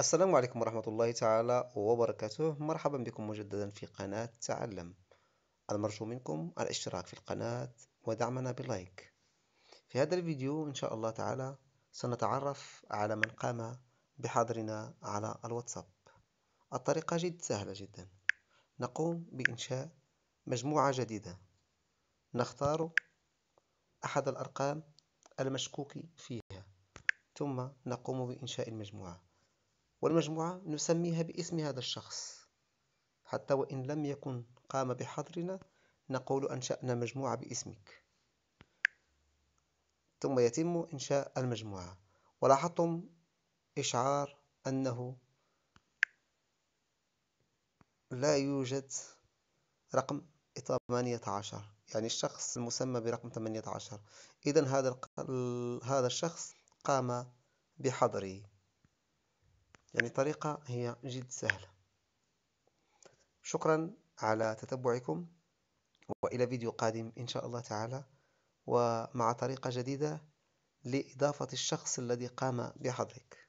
السلام عليكم ورحمة الله تعالى وبركاته مرحبا بكم مجددا في قناة تعلم المرجو منكم الاشتراك في القناة ودعمنا بلايك في هذا الفيديو إن شاء الله تعالى سنتعرف على من قام بحظرنا على الواتساب الطريقة جد سهلة جدا نقوم بإنشاء مجموعة جديدة نختار أحد الأرقام المشكوك فيها ثم نقوم بإنشاء المجموعة والمجموعة نسميها باسم هذا الشخص حتى وإن لم يكن قام بحضرنا نقول أنشأنا مجموعة باسمك ثم يتم إنشاء المجموعة ولاحظتم إشعار أنه لا يوجد رقم 18 يعني الشخص المسمى برقم 18 إذا هذا هذا الشخص قام بحضري يعني طريقة هي جد سهلة شكرا على تتبعكم وإلى فيديو قادم إن شاء الله تعالى ومع طريقة جديدة لإضافة الشخص الذي قام بحضرك